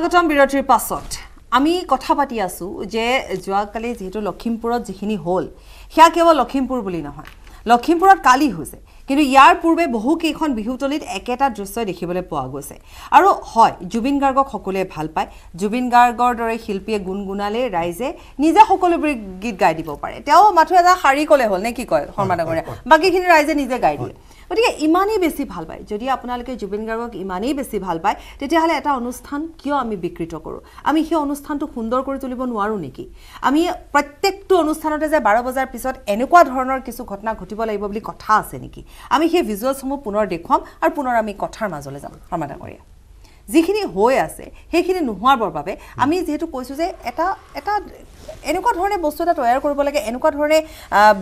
অনাগতম বিৰতিৰ পাছত আমি কথা পাতি আছোঁ যে যোৱাকালি যিহেতু লখিমপুৰত যিখিনি হ'ল সেয়া কেৱল লখিমপুৰ বুলি নহয় লখিমপুৰত কালি হৈছে কিন্তু ইয়াৰ পূৰ্বে বহুকেইখন বিহুতলীত একেটা দৃশ্যই দেখিবলৈ পোৱা গৈছে আৰু হয় জুবিন গাৰ্গক সকলোৱে ভাল পায় জুবিন গাৰ্গৰ দৰে শিল্পীয়ে গুণগুণালেই ৰাইজে নিজে সকলোবোৰ গীত গাই দিব পাৰে তেওঁ মাথো এটা শাৰী ক'লে হ'ল নে কি কয় শৰ্মানগৰীয়া বাকীখিনি ৰাইজে নিজে গাই দিয়ে গতিকে ইমানেই বেছি ভাল পায় যদি আপোনালোকে জুবিন গাৰ্গক ইমানেই বেছি ভাল পায় তেতিয়াহ'লে এটা অনুষ্ঠান কিয় আমি বিকৃত কৰোঁ আমি সেই অনুষ্ঠানটো সুন্দৰ কৰি তুলিব নোৱাৰোঁ নেকি আমি প্ৰত্যেকটো অনুষ্ঠানতে যে বাৰ বজাৰ পিছত এনেকুৱা ধৰণৰ কিছু ঘটনা ঘটিব লাগিব বুলি কথা আছে নেকি আমি সেই ভিজুৱেলছসমূহ পুনৰ দেখুৱাম আৰু পুনৰ আমি কথাৰ মাজলৈ যাম শৰ্মা ডাঙৰীয়া যিখিনি হৈ আছে সেইখিনি নোহোৱাবৰ বাবে আমি যিহেতু কৈছোঁ যে এটা এটা এনেকুৱা ধৰণে বস্তু এটা তৈয়াৰ কৰিব লাগে এনেকুৱা ধৰণে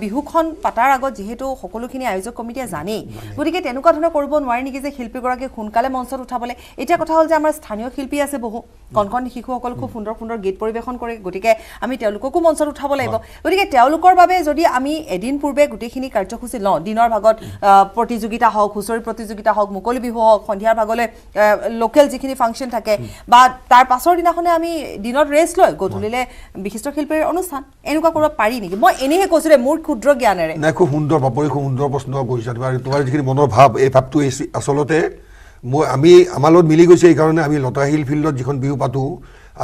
বিহুখন পাতাৰ আগত যিহেতু সকলোখিনি আয়োজক কমিটিয়ে জানেই গতিকে তেনেকুৱা ধৰণে কৰিব নোৱাৰে নেকি যে শিল্পীগৰাকীক সোনকালে মঞ্চত উঠাবলৈ এতিয়া কথা হ'ল যে আমাৰ স্থানীয় শিল্পী আছে বহু কণ কণ শিশুসকল খুব সুন্দৰ সুন্দৰ গীত পৰিৱেশন কৰে গতিকে আমি তেওঁলোককো মঞ্চত উঠাব লাগিব গতিকে তেওঁলোকৰ বাবে যদি আমি এদিন পূৰ্বে গোটেইখিনি কাৰ্যসূচী লওঁ দিনৰ ভাগত প্ৰতিযোগিতা হওক হুঁচৰি প্ৰতিযোগিতা হওক মুকলি বিহু হওক সন্ধিয়াৰ ভাগলৈ লোকেল যিখিনি ফাংচন থাকে বা তাৰ পাছৰ দিনাখনে আমি দিনত ৰেষ্ট লৈ গধূলিলৈ বিশিষ্ট চিত্ৰশিল্পীৰ অনুষ্ঠান এনেকুৱা কৰিব পাৰি নেকি মই এনেহে কৈছোঁ দেই মোৰ ক্ষুদ্ৰ জ্ঞানেৰে নাই খুব সুন্দৰ পাপৰি খুব সুন্দৰ প্ৰশ্ন কৰিছা তোমাৰ তোমাৰ যিখিনি মনৰ ভাৱ এই ভাৱটো এই আচলতে মই আমি আমাৰ লগত মিলি গৈছে এইকাৰণে আমি লতা হিল ফিল্ডত যিখন বিহু পাতোঁ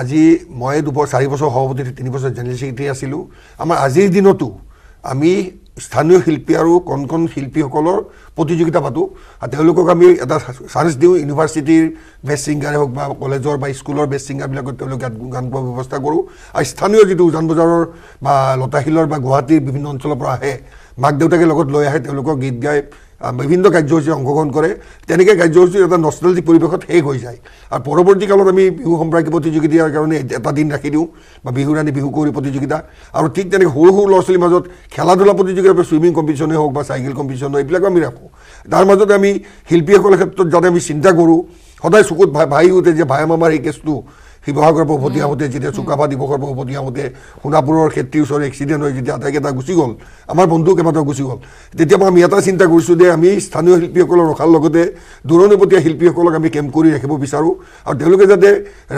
আজি মই দুবছৰ চাৰি বছৰ সভাপতি তিনি বছৰ জেনেৰেল ছেক্ৰেটেৰী আছিলোঁ আমাৰ আজিৰ দিনতো আমি স্থানীয় শিল্পী আৰু কণ কণ শিল্পীসকলৰ প্ৰতিযোগিতা পাতোঁ আৰু তেওঁলোকক আমি এটা চাঞ্চ দিওঁ ইউনিভাৰ্চিটিৰ বেষ্ট ছিংগাৰে হওক বা কলেজৰ বা স্কুলৰ বেষ্ট ছিংগাৰবিলাকত তেওঁলোকে গান গান পোৱাৰ ব্যৱস্থা কৰোঁ আৰু স্থানীয় যিটো উজান বজাৰৰ বা লতাশিলৰ বা গুৱাহাটীৰ বিভিন্ন অঞ্চলৰ পৰা আহে মাক দেউতাকে লগত লৈ আহে তেওঁলোকক গীত গাই বিভিন্ন কাৰ্যসূচী অংশগ্ৰহণ কৰে তেনেকৈ কাৰ্যসূচী এটা নষ্টালজিক পৰিৱেশত শেষ হৈ যায় আৰু পৰৱৰ্তী কালত আমি বিহু সম্পৰ্কে প্ৰতিযোগিতাৰ কাৰণে এটা দিন ৰাখি দিওঁ বা বিহু ৰাণী বিহু কৰি প্ৰতিযোগিতা আৰু ঠিক তেনেকৈ সৰু সৰু ল'ৰা ছোৱালীৰ মাজত খেলা ধূলা প্ৰতিযোগিতা বা ছুইমিং কম্পিটিশ্যনেই হওক বা চাইকেল কম্পিটিশ্যন হওক এইবিলাকো আমি ৰাখোঁ তাৰ মাজতে আমি শিল্পীসকলৰ ক্ষেত্ৰত যাতে আমি চিন্তা কৰোঁ সদায় চকুত ভাই ভাই উঠে যে ভায়াম আমাৰ এই কেছটো শিৱসাগৰ উভতি আহোঁতে যেতিয়া চুকাফা দিৱসৰ উভতি আহোঁতে সোণাপুৰৰ খেতিৰ ওচৰত এক্সিডেণ্ট হৈ যেতিয়া আটাইকেইটা গুচি গ'ল আমাৰ বন্ধু কেইবাটাও গুচি গ'ল তেতিয়া মই আমি এটা চিন্তা কৰিছোঁ যে আমি স্থানীয় শিল্পীসকলক ৰখাৰ লগতে দূৰণিপতীয়া শিল্পীসকলক আমি কেম্প কৰি ৰাখিব বিচাৰোঁ আৰু তেওঁলোকে যাতে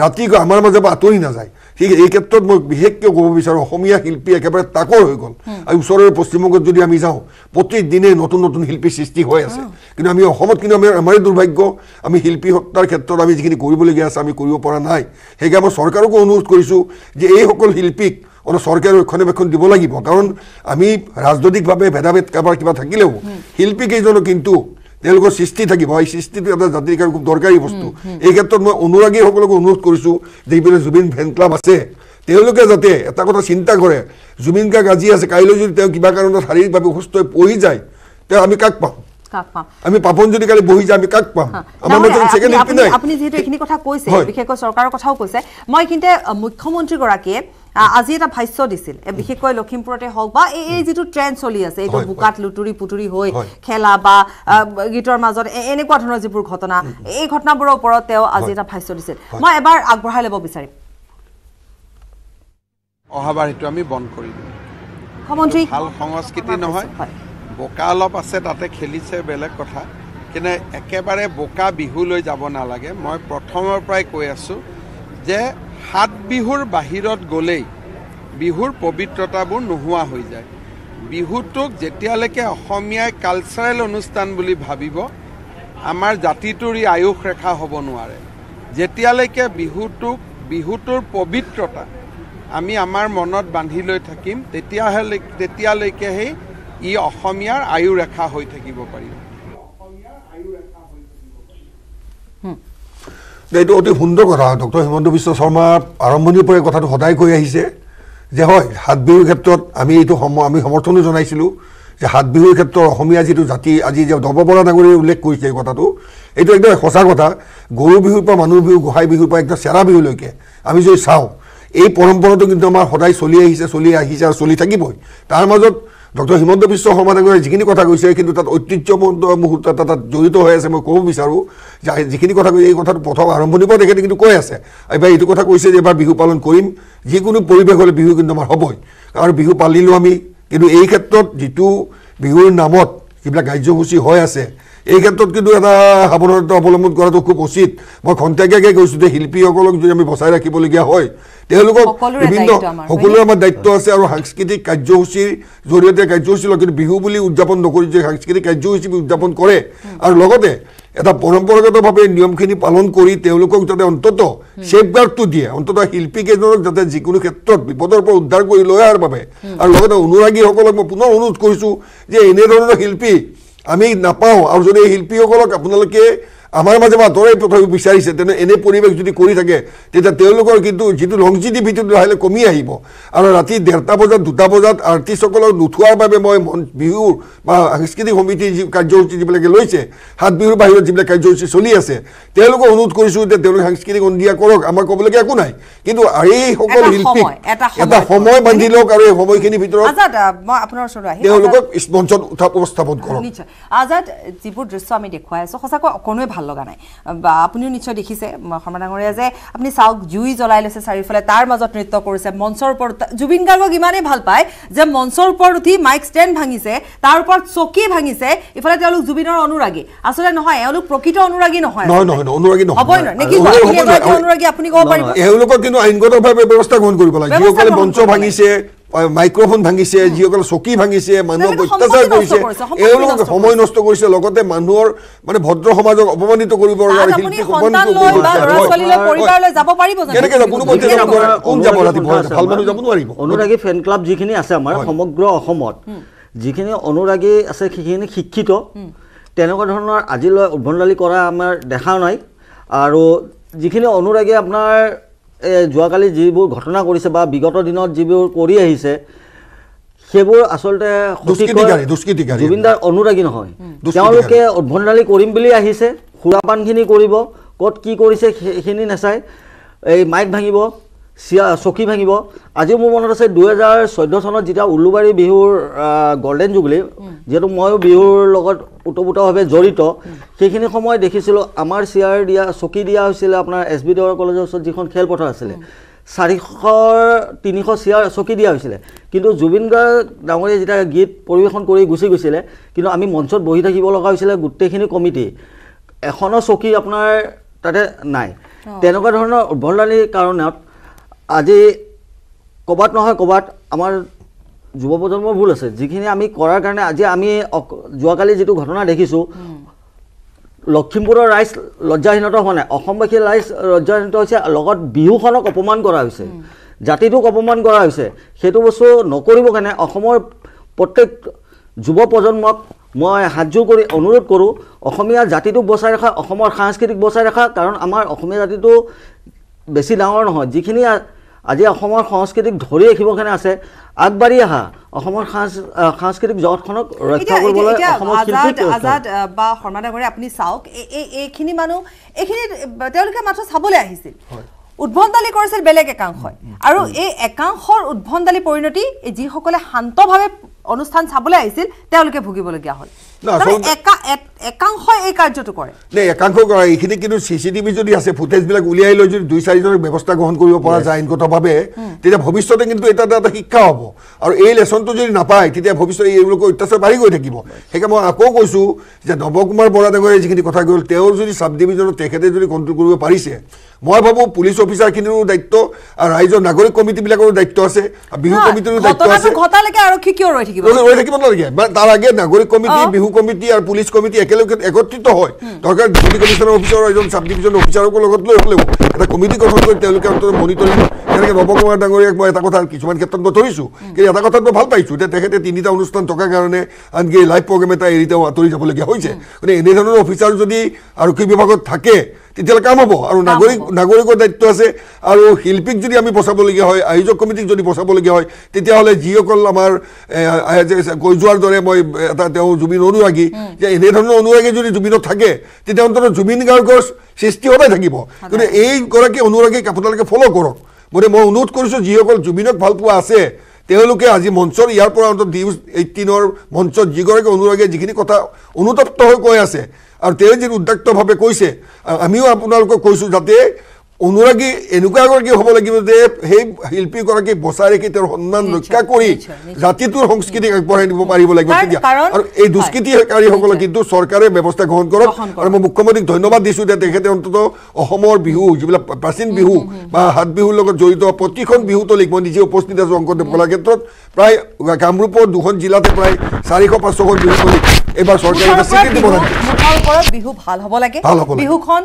ৰাতি আমাৰ মাজৰ পৰা আঁতৰি নাযায় ঠিক এই ক্ষেত্ৰত মই বিশেষকৈ ক'ব বিচাৰোঁ অসমীয়া শিল্পী একেবাৰে তাকৰ হৈ গ'ল আৰু ওচৰৰ পশ্চিমবংগত যদি আমি যাওঁ প্ৰতিদিনে নতুন নতুন শিল্পীৰ সৃষ্টি হৈ আছে কিন্তু আমি অসমত কিন্তু আমাৰ আমাৰেই দুৰ্ভাগ্য আমি শিল্পী হত্যাৰ ক্ষেত্ৰত আমি যিখিনি কৰিবলগীয়া আছে আমি কৰিব পৰা নাই সেইকাৰণে আমাৰ চৰকাৰকো অনুৰোধ কৰিছোঁ যে এইসকল শিল্পীক অলপ চৰকাৰে ৰক্ষণাবেক্ষণ দিব লাগিব কাৰণ আমি ৰাজনৈতিকভাৱে ভেদাভেদ কাৰোবাৰ কিবা থাকিলেও শিল্পীকেইজনো কিন্তু তেওঁলোকৰ সৃষ্টি থাকিব এই সৃষ্টিটো এটা জাতিৰ কাৰণে খুব দৰকাৰী বস্তু এই ক্ষেত্ৰত মই অনুৰাগীসকলকো অনুৰোধ কৰিছোঁ যে এইবিলাক জুবিন ফেন ক্লাব আছে তেওঁলোকে যাতে এটা কথা চিন্তা কৰে জুবিন গাৰ্গ আজি আছে কাইলৈ যদি তেওঁ কিবা কাৰণত শাৰীৰিকভাৱে অসুস্থ হৈ পৰি যায় তেওঁ আমি কাক পাওঁ আমি পাপনজনী কালি বহি যাম কাক পাম আমাৰ মতে চেকেন ইপি নাই আপুনি যেতিয়া এখিনি কথা কৈছে বিশেষকৈ চৰকাৰৰ কথাও কৈছে মই কিন্তু মুখ্যমন্ত্ৰী গৰাকীয়ে আজি এটা ভাষ্য দিছিল বিশেষকৈ লখিমপুৰতে হওক বা এই যিটো ট্ৰেণ্ড চলি আছে এইটো বোকাত লুতুৰি পুতুৰি হৈ খেলা বা গীতৰ মাজত এনেকুৱা ধৰণৰ যিবোৰ ঘটনা এই ঘটনাবোৰৰ ওপৰত তেওঁ আজি এটা ভাষ্য দিছিল মই এবাৰ আগবঢ়াই ল'ব বিচাৰিম অহাবাৰ সেইটো আমি বন্ধ কৰি দিম মুখ্যমন্ত্ৰী ভাল সংস্কৃতি নহয় বোকা অলপ আছে তাতে খেলিছে বেলেগ কথা কিন্তু একেবাৰে বোকা বিহুলৈ যাব নালাগে মই প্ৰথমৰ পৰাই কৈ আছোঁ যে সাত বিহুৰ বাহিৰত গ'লেই বিহুৰ পবিত্ৰতাবোৰ নোহোৱা হৈ যায় বিহুটোক যেতিয়ালৈকে অসমীয়াই কালচাৰেল অনুষ্ঠান বুলি ভাবিব আমাৰ জাতিটোৰ ই আয়ুস ৰেখা হ'ব নোৱাৰে যেতিয়ালৈকে বিহুটোক বিহুটোৰ পবিত্ৰতা আমি আমাৰ মনত বান্ধি লৈ থাকিম তেতিয়াহে তেতিয়ালৈকে সেই ই অসমীয়াৰ আয়ু ৰেখা হৈ থাকিব পাৰিব এইটো অতি সুন্দৰ কথা ডক্টৰ হিমন্ত বিশ্ব শৰ্মাৰ আৰম্ভণিৰ পৰা এই কথাটো সদায় কৈ আহিছে যে হয় সাত বিহুৰ ক্ষেত্ৰত আমি এইটো সম আমি সমৰ্থনো জনাইছিলোঁ যে সাত বিহুৰ ক্ষেত্ৰত অসমীয়া যিটো জাতি আজি যে দৰ্বপৰা নাগৰীয়ে উল্লেখ কৰিছে এই কথাটো এইটো একদম সঁচা কথা গৰু বিহুৰ পৰা মানুহ বিহু গোহাঁই বিহুৰ পৰা একদম চেৰা বিহুলৈকে আমি যদি চাওঁ এই পৰম্পৰাটো কিন্তু আমাৰ সদায় চলি আহিছে চলি আহিছে আৰু চলি থাকিবই তাৰ মাজত ডক্টৰ হিমন্ত বিশ্ব শৰ্মা ডাঙৰীয়াই যিখিনি কথা কৈছে কিন্তু তাত ঐতিহ্যমন্ত মুহূৰ্ত এটা তাত জড়িত হৈ আছে মই ক'ব বিচাৰোঁ যে যিখিনি কথা কৈছে এই কথাটো প্ৰথম আৰম্ভণিৰ পৰা তেখেতে কিন্তু কৈ আছে এইবাৰ এইটো কথা কৈছে যে এইবাৰ বিহু পালন কৰিম যিকোনো পৰিৱেশ হ'লে বিহু কিন্তু আমাৰ হ'বই আৰু বিহু পালিলোঁ আমি কিন্তু এই ক্ষেত্ৰত যিটো বিহুৰ নামত যিবিলাক কাৰ্যসূচী হৈ আছে এই ক্ষেত্ৰত কিন্তু এটা সাৱধানতা অৱলম্বন কৰাটো খুব উচিত মই খন্তেকীয়াকৈ কৈছোঁ যে শিল্পীসকলক যদি আমি বচাই ৰাখিবলগীয়া হয় তেওঁলোকক বিভিন্ন সকলোৰে আমাৰ দায়িত্ব আছে আৰু সাংস্কৃতিক কাৰ্যসূচীৰ জৰিয়তে কাৰ্যসূচী লগত কিন্তু বিহু বুলি উদযাপন নকৰি যে সাংস্কৃতিক কাৰ্যসূচী উদযাপন কৰে আৰু লগতে এটা পৰম্পৰাগতভাৱে নিয়মখিনি পালন কৰি তেওঁলোকক যাতে অন্ততঃ চেফগাৰ্ডটো দিয়ে অন্ততঃ শিল্পীকেইজনক যাতে যিকোনো ক্ষেত্ৰত বিপদৰ পৰা উদ্ধাৰ কৰি লৈ অহাৰ বাবে আৰু লগতে অনুৰাগীসকলক মই পুনৰ অনুৰোধ কৰিছোঁ যে এনেধৰণৰ শিল্পী আমি নাপাওঁ আৰু যদি এই শিল্পীসকলক আপোনালোকে আমাৰ মাজে বা আঁতৰাই পঠাব বিচাৰিছে তেনে এনে পৰিৱেশ যদি কৰি থাকে তেতিয়া তেওঁলোকৰ কিন্তু যিটো লংজিটি ভিতৰত লাহে লাহে কমি আহিব আৰু ৰাতি ডেৰটা বজাত দুটা বজাত আৰ্টিষ্টসকলক নোথোৱাৰ বাবে মই বিহু বা সাংস্কৃতিক সমিতিৰ যি কাৰ্যসূচী যিবিলাকে লৈছে সাত বিহুৰ বাহিৰত যিবিলাক কাৰ্যসূচী চলি আছে তেওঁলোকক অনুৰোধ কৰিছোঁ যে তেওঁলোকে সাংস্কৃতিক সন্ধিয়া কৰক আমাৰ ক'বলগীয়া একো নাই কিন্তু এইসকল শিল্পীক এটা সময় বান্ধি লওক আৰু এই সময়খিনিৰ ভিতৰত তেওঁলোকক মঞ্চত উপস্থাপন কৰক আজাদ যিবোৰ দৃশ্য আমি দেখুৱাই আছোঁ সঁচাকৈ অকণোৱে ভাল লগা নাই বা আপুনিও নিশ্চয় দেখিছে শৰ্মা ডাঙৰীয়া যে আপুনি চাওক জুই জ্বলাই লৈছে চাৰিওফালে তাৰ মাজত নৃত্য কৰিছে মঞ্চৰ ওপৰত জুবিন গাৰ্গক ইমানেই ভাল পায় যে মঞ্চৰ ওপৰত উঠি মাইক ষ্টেণ্ড ভাঙিছে তাৰ ওপৰত চকী ভাঙিছে ইফালে তেওঁলোক জুবিনৰ অনুৰাগী আচলতে নহয় এওঁলোক প্ৰকৃত অনুৰাগী নহয় অনুৰাগী নহয় অনুৰাগী আপুনি ক'ব পাৰিব এওঁলোকক কিন্তু আইনগতভাৱে ব্যৱস্থা গ্ৰহণ কৰিব লাগে যিসকলে মঞ্চ ভাঙিছে মাইক্ৰফোন ভাঙিছে যিসকলে চকী ভাঙিছে মানুহক অত্যাচাৰ কৰিছে এওঁলোকক সময় নষ্ট কৰিছে লগতে মানুহৰ মানে ভদ্ৰ সমাজক অপমানিত কৰিব অনুৰাগী ফেন ক্লাব যিখিনি আছে আমাৰ সমগ্ৰ অসমত যিখিনি অনুৰাগী আছে সেইখিনি শিক্ষিত তেনেকুৱা ধৰণৰ আজিলৈ উদ্ভণ্ডালি কৰা আমাৰ দেখা নাই আৰু যিখিনি অনুৰাগী আপোনাৰ যোৱাকালি যিবোৰ ঘটনা কৰিছে বা বিগত দিনত যিবোৰ কৰি আহিছে সেইবোৰ আচলতে জুবিনদাৰ অনুৰাগী নহয় তেওঁলোকে অভ্যন্তৰালী কৰিম বুলি আহিছে সুৰাপানখিনি কৰিব ক'ত কি কৰিছে সেইখিনি নাচায় এই মাইক ভাঙিব চকী ভাঙিব আজি মোৰ মনত আছে দুহেজাৰ চৈধ্য চনত যেতিয়া উলুবাৰী বিহুৰ গল্ডেন জুবলি যিহেতু ময়ো বিহুৰ লগত ওতঃপ্ৰোতভাৱে জড়িত সেইখিনি সময় দেখিছিলোঁ আমাৰ চিয়াৰ দিয়া চকী দিয়া হৈছিলে আপোনাৰ এছ বি ডগৰ কলেজৰ ওচৰত যিখন খেলপথাৰ আছিলে চাৰিশ তিনিশ চিয়াৰ চকী দিয়া হৈছিলে কিন্তু জুবিন গাৰ্গ ডাঙৰীয়া যেতিয়া গীত পৰিৱেশন কৰি গুচি গৈছিলে কিন্তু আমি মঞ্চত বহি থাকিব লগা হৈছিলে গোটেইখিনি কমিটি এখনো চকী আপোনাৰ তাতে নাই তেনেকুৱা ধৰণৰ উভলানীৰ কাৰণত আজি ক'ৰবাত নহয় ক'ৰবাত আমাৰ যুৱ প্ৰজন্মৰ ভুল আছে যিখিনি আমি কৰাৰ কাৰণে আজি আমি যোৱাকালি যিটো ঘটনা দেখিছোঁ লখিমপুৰৰ ৰাইজ লজ্জাহীনতা হোৱা নাই অসমবাসী ৰাইজ লজ্জাহীনতা হৈছে লগত বিহুখনক অপমান কৰা হৈছে জাতিটোক অপমান কৰা হৈছে সেইটো বস্তু নকৰিবৰ কাৰণে অসমৰ প্ৰত্যেক যুৱ প্ৰজন্মক মই হাতযোৰ কৰি অনুৰোধ কৰোঁ অসমীয়া জাতিটোক বচাই ৰখা অসমৰ সাংস্কৃতিক বচাই ৰখা কাৰণ আমাৰ অসমীয়া জাতিটো বেছি ডাঙৰ নহয় যিখিনি আজি অসমৰ সংস্কৃতিক ধৰি ৰাখিব কাৰণে আছে আগবাঢ়ি অহা অসমৰ সাংস্কৃতিক জগতখনক ৰক্ষা কৰিবলৈ আজাদ বা শৰ্মা ডাঙৰে আপুনি চাওক এইখিনি মানুহ এইখিনি তেওঁলোকে মাথো চাবলৈ আহিছিল উদ্ভণ্ডালি কৰিছিল বেলেগ একাংশই আৰু এই একাংশৰ উদ্ভণ্ডালি পৰিণতি যিসকলে শান্তভাৱে অনুষ্ঠান চাবলৈ আহিছিল তেওঁলোকে ভুগিবলগীয়া হ'ল ভৱিষ্যতে কিন্তু শিক্ষা হব আৰু এই লেচনটো যদি নাপায় তেতিয়া ভৱিষ্যতে এইবিলাকৰ অত্যাচাৰ বাঢ়ি গৈ থাকিব সেয়েহে মই আকৌ কৈছো যে নৱকুমাৰ বৰাডাঙৰীয়া যিখিনি কথা কৈ তেওঁ যদি চাব ডিভিজনত তেখেতে যদি কণ্ট্ৰল কৰিব পাৰিছে মই ভাবো পুলিচ অফিচাৰখিনিৰো দায়িত্ব আৰু ৰাইজৰ নাগৰিক কমিটিবিলাকৰো দায়িত্ব আছে বিহু কমিটিৰো দায়িত্ব আছে তাৰ আগে নাগৰিক কমিটি বিহু বিহু কমিটি আর পুলিশ কমিটি একেলগে একত্রিত হয় দরকার ডিপুটি কমিশনার অফিসার এবং সাব ডিভিশন অফিসারক লগত লৈ হলেও এটা কমিটি গঠন করে তেওঁলোকে অন্তত মনিটরিং তেনেকে কুমাৰ ডাঙৰীয়াক মই এটা কথা কিছুমান ক্ষেত্ৰত মই নধৰিছোঁ কিন্তু এটা কথাত মই ভাল পাইছোঁ যে তেখেতে তিনিটা অনুষ্ঠান থকাৰ কাৰণে আনকি লাইভ প্ৰগ্ৰেম এটা এৰি তেওঁ আঁতৰি যাবলগীয়া হৈছে গতিকে এনেধৰণৰ অফিচাৰ যদি আৰক্ষী বিভাগত থাকে তেতিয়াহ'লে কাম হ'ব আৰু নাগৰিক নাগৰিকৰ দায়িত্ব আছে আৰু শিল্পীক যদি আমি বচাবলগীয়া হয় আয়োজক কমিটিক যদি বচাবলগীয়া হয় তেতিয়াহ'লে যিসকল আমাৰ কৈ যোৱাৰ দৰে মই এটা তেওঁ জুবিন অনুৰাগী যে এনেধৰণৰ অনুৰাগী যদি জুবিনত থাকে তেতিয়া অন্ততঃ জুবিন গাৰ্গৰ সৃষ্টি সদায় থাকিব কিন্তু এইগৰাকী অনুৰাগীক আপোনালোকে ফ'ল' কৰক গতিকে মই অনুৰোধ কৰিছোঁ যিসকল জুবিনক ভালপোৱা আছে তেওঁলোকে আজি মঞ্চৰ ইয়াৰ পৰা অন্তত ডি এইটিনৰ মঞ্চত যিগৰাকী অনুৰাগীয়ে যিখিনি কথা অনুতপ্ত হৈ কৈ আছে আৰু তেওঁ যি উদ্যাক্তভাৱে কৈছে আমিও আপোনালোকক কৈছোঁ যাতে অনুৰাগী এনেকুৱা এগৰাকী হ'ব লাগিব যে সেই শিল্পীগৰাকী বচাই ৰাখি তেওঁৰ সন্মান ৰক্ষা কৰি জাতিটোৰ সংস্কৃতিক আগবঢ়াই নিব পাৰিব লাগিব তেতিয়া আৰু এই দুষ্কৃতিকাৰীসকলক কিন্তু চৰকাৰে ব্যৱস্থা গ্ৰহণ কৰক আৰু মই মুখ্যমন্ত্ৰীক ধন্যবাদ দিছোঁ যে তেখেতে অন্ততঃ অসমৰ বিহু যিবিলাক প্ৰাচীন বিহু বা সাত বিহুৰ লগত জড়িত প্ৰতিখন বিহুতলিক মই নিজে উপস্থিত আছোঁ শংকৰদেৱ কলাক্ষেত্ৰত প্ৰায় কামৰূপৰ দুখন জিলাতে প্ৰায় চাৰিশ পাঁচশখন বিহুতলিক এইবাৰ চৰকাৰে স্বীকৃতি বনাইছে ভাল কৰক বিহু ভাল হ'ব লাগে বিহুখন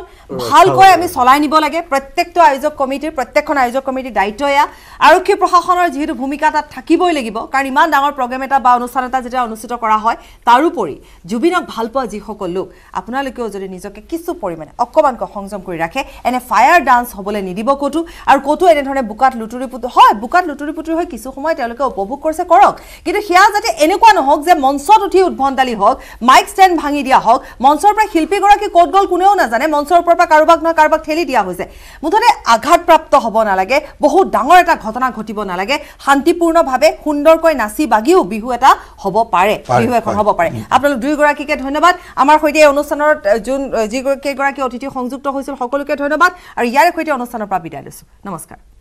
ভালকৈ আমি চলাই নিব লাগে প্ৰত্যেকটো আয়োজক কমিটিৰ প্ৰত্যেকখন আয়োজক কমিটিৰ দায়িত্ব এয়া আৰক্ষী প্ৰশাসনৰ যিহেতু ভূমিকা তাত থাকিবই লাগিব কাৰণ ইমান ডাঙৰ প্ৰগ্ৰেম এটা বা অনুষ্ঠান এটা যেতিয়া অনুষ্ঠিত কৰা হয় তাৰোপৰি জুবিনক ভাল পোৱা যিসকল লোক আপোনালোকেও যদি নিজকে কিছু পৰিমাণে অকণমানকৈ সংযম কৰি ৰাখে এনে ফায়াৰ ডান্স হ'বলৈ নিদিব ক'তো আৰু ক'তো এনেধৰণে বোকাত লুটুৰি পুতু হয় বোকাত লুতুৰি পুতুৰি হৈ কিছু সময় তেওঁলোকে উপভোগ কৰিছে কৰক কিন্তু সেয়া যাতে এনেকুৱা নহওক যে মঞ্চত উঠি উদ্ভণ্ডালি হওক মাইক ষ্টেণ্ড ভাঙি দিয়া হওক মঞ্চৰ পৰা শিল্পীগৰাকী ক'ত গ'ল কোনেও নাজানে মঞ্চৰ ওপৰৰ পৰা কাৰোবাক নহয় কাৰোবাক ঠেলি দিয়া হৈছে মুঠতে আঘাতপ্ৰাপ্ত হ'ব নালাগে বহুত ডাঙৰ এটা ঘটনা ঘটিব নালাগে শান্তিপূৰ্ণভাৱে সুন্দৰকৈ নাচি বাগিও বিহু এটা হ'ব পাৰে বিহু এখন হ'ব পাৰে আপোনালোক দুয়োগৰাকীকে ধন্যবাদ আমাৰ সৈতে এই অনুষ্ঠানত যোন যিকেইগৰাকী অতিথি সংযুক্ত হৈছিল সকলোকে ধন্যবাদ আৰু ইয়াৰে সৈতে অনুষ্ঠানৰ পৰা বিদায় লৈছোঁ নমস্কাৰ